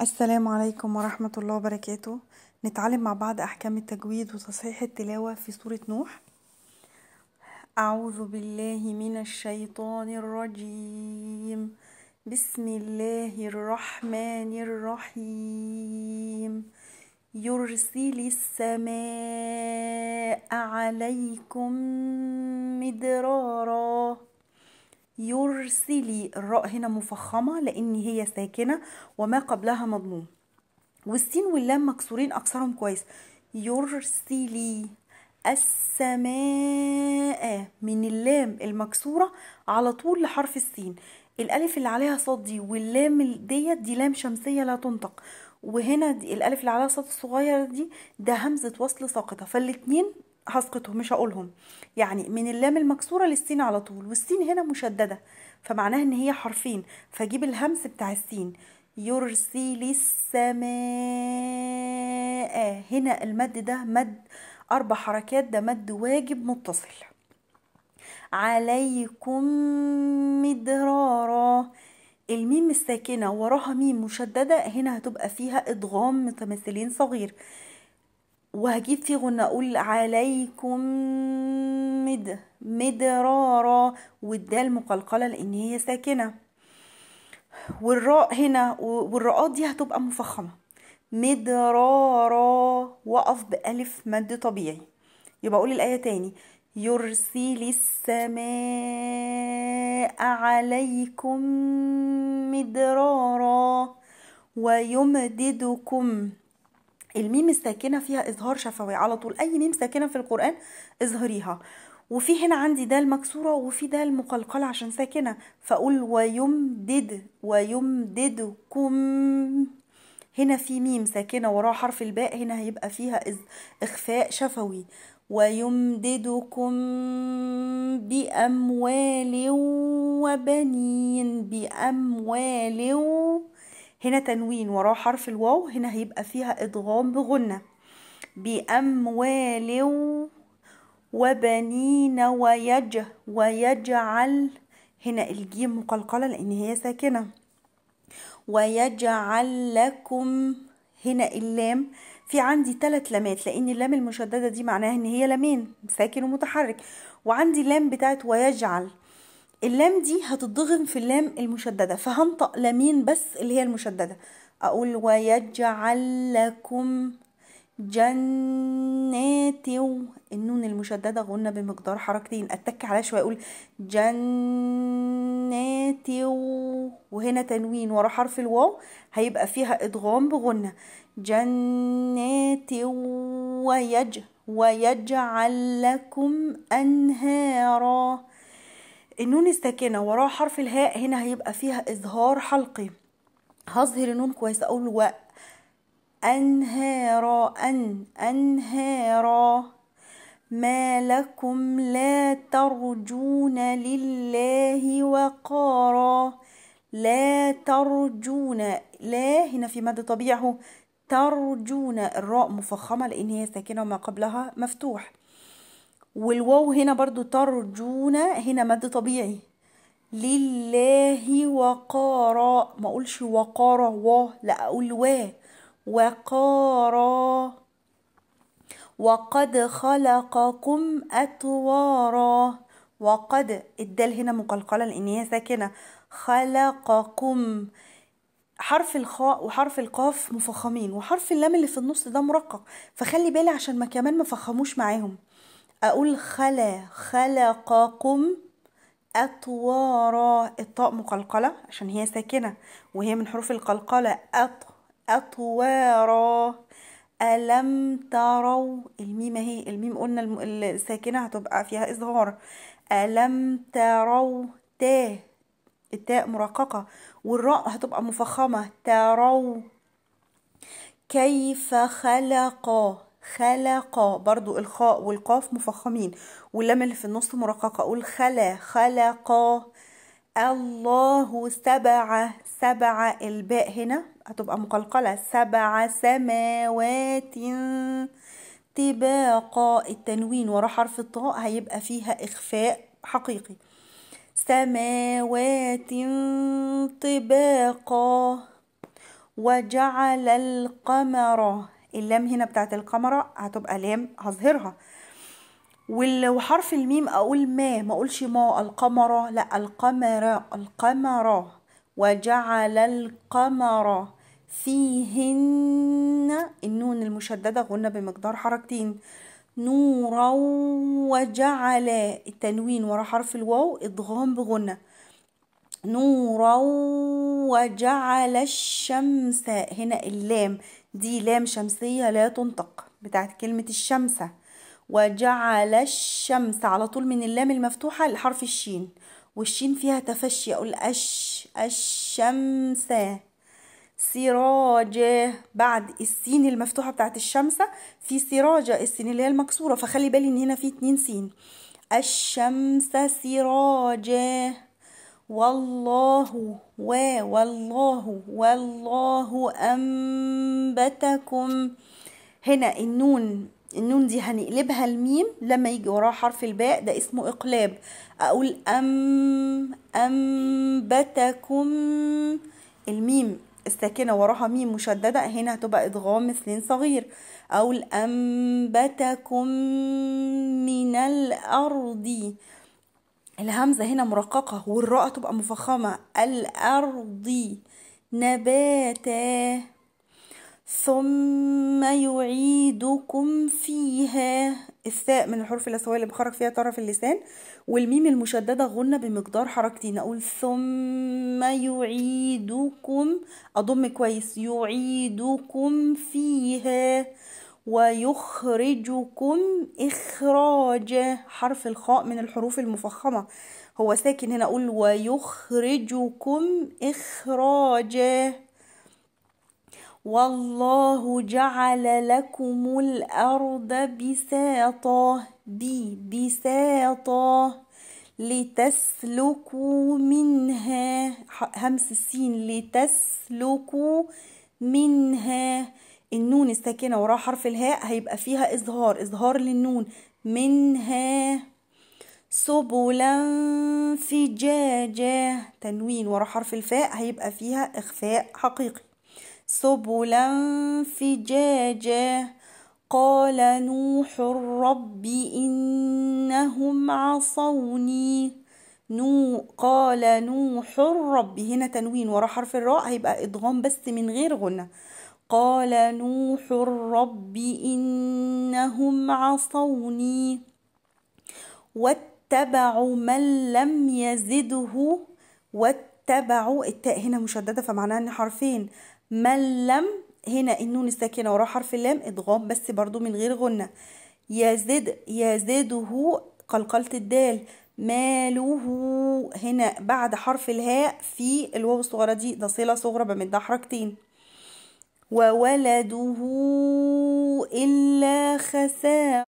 السلام عليكم ورحمة الله وبركاته نتعلم مع بعض أحكام التجويد وتصحيح التلاوة في سورة نوح أعوذ بالله من الشيطان الرجيم بسم الله الرحمن الرحيم يرسل السماء عليكم مدرارا يرسلي الراء هنا مفخمة لأن هي ساكنة وما قبلها مضموم والسين واللام مكسورين أكثرهم كويس يرسلي السماء من اللام المكسورة على طول لحرف السين الألف اللي عليها صاد دي واللام ديت دي لام شمسية لا تنطق وهنا دي الألف اللي عليها صوت الصغير دي ده همزة وصل ساقطة فالاتنين هسقطهم مش هقولهم يعني من اللام المكسوره للسين على طول والسين هنا مشدده فمعناها ان هي حرفين فاجيب الهمس بتاع السين يرسل السماء هنا المد ده مد اربع حركات ده مد واجب متصل عليكم مدرارا الميم الساكنه وراها ميم مشدده هنا هتبقى فيها ادغام متماثلين صغير وهجيب في غنة أقول عليكم مد مدرارا والدال مقلقلة لأن هي ساكنة والراء هنا والراءات دي هتبقى مفخمة مدرارا وقف بألف مد طبيعي يبقى أقول الآية تاني يرسل السماء عليكم مدرارا ويمددكم الميم الساكنة فيها إظهار شفوي على طول أي ميم ساكنة في القرآن اظهريها وفي هنا عندي دال مكسورة وفي دال مقلقلة عشان ساكنة فأقول ويمدد ويمددكم هنا في ميم ساكنة وراها حرف الباء هنا هيبقى فيها إخفاء شفوي ويمددكم بأموال وبنين بأموال هنا تنوين وراه حرف الواو هنا هيبقى فيها إضغام بغنة بأموال وبنين ويج ويجعل هنا الجيم مقلقلة لأن هي ساكنة ويجعل لكم هنا اللام في عندي ثلاث لامات لان اللام المشدده دي معناها ان هي لامين ساكن ومتحرك وعندي لام بتاعت ويجعل اللام دي هتتضغم في اللام المشدده فهنطق لامين بس اللي هي المشدده اقول ويجعل لكم جنات النون المشدده غنى بمقدار حركتين اتك عليها شويه اقول جنات وهنا تنوين ورا حرف الواو هيبقى فيها ادغام بغنى جنات ويج ويجعل لكم انهارا النون الساكنة وراه حرف الهاء هنا هيبقى فيها إظهار حلقي هظهر النون كويس أقول و أنهارا أن أنهارا ما لكم لا ترجون لله وقارا لا ترجون لا هنا في مادة طبيعه ترجون الراء مفخمة لأن هي ساكنة وما قبلها مفتوح والواو هنا برضو ترجونا هنا مد طبيعي لله وقارا ما اقولش وقارا و لا اقول و وقارا وقد خلقكم أطوارا وقد الدال هنا مقلقلة لأن هي ساكنة خلقكم حرف الخاء وحرف القاف مفخمين وحرف اللام اللي في النص ده مرقق فخلي بالي عشان ما كمان مفخموش معاهم أقول خلا خلقكم أطوارا الطاء مقلقلة عشان هي ساكنة وهي من حروف القلقلة أط أطوارا ألم تروا الميم اهي الميم قلنا الساكنة هتبقى فيها إظهار ألم تروا تاء التاء مرققة والراء هتبقى مفخمة تروا كيف خلقا خلق برضو الخاء والقاف مفخمين واللام اللي في النص مرققة أقول خلا خلقا الله سبع سبع الباء هنا هتبقى مقلقلة سبع سماوات طباقا التنوين ورا حرف الطاء هيبقى فيها إخفاء حقيقي سماوات طباقا وجعل القمر اللام هنا بتاعت القمرة هتبقى لام هظهرها وحرف الميم اقول ما ما اقولش ما القمرة لا القمرة القمرة وجعل القمر فيهن النون المشددة غنى بمقدار حركتين نورا وجعل التنوين ورا حرف الواو ادغام بغنه نورا وجعل الشمس هنا اللام دي لام شمسية لا تنطق بتاعت كلمة الشمسة وجعل الشمس على طول من اللام المفتوحة لحرف الشين والشين فيها تفشي أقول أش الشمس سراجة بعد السين المفتوحة بتاعت الشمسة في سراجة السين اللي هي المكسورة فخلي بالي ان هنا في اتنين سين الشمس سراجة والله و والله والله أنبتكم هنا النون النون دي هنقلبها الميم لما يجي وراها حرف الباء ده اسمه إقلاب أقول أم أنبتكم الميم الساكنة وراها ميم مشددة هنا هتبقى إضغام مثلين صغير أقول أنبتكم من الأرض الهمزة هنا مرققة والراء تبقى مفخمة الأرض نباتا ثم يعيدكم فيها الثاء من الحروف الأسوية اللي بخرج فيها طرف اللسان والميم المشددة غنى بمقدار حركتين أقول ثم يعيدكم أضم كويس يعيدكم فيها ويخرجكم إخراجا حرف الخاء من الحروف المفخمة هو ساكن هنا أقول ويخرجكم إخراجا والله جعل لكم الأرض بساطا بي بساطا لتسلكوا منها همس السين لتسلكوا منها النون الساكنة وراها حرف الهاء هيبقى فيها إظهار إظهار للنون منها سبلا فجاجا تنوين ورا حرف الفاء هيبقى فيها إخفاء حقيقي سبلا فجاجا قال نوح الرب إنهم عصوني نو قال نوح الرب هنا تنوين ورا حرف الراء هيبقى إدغام بس من غير غنة قال نوح رب إنهم عصوني واتبعوا من لم يزده واتبعوا التاء هنا مشددة فمعناها إن حرفين من لم هنا النون الساكنة وراء حرف اللام إضغام بس برضو من غير غنة يزد يزده قلقلة الدال ماله هنا بعد حرف الهاء في الواو الصغيرة دي ده صلة صغرى بمدها حركتين وولده إلا خسار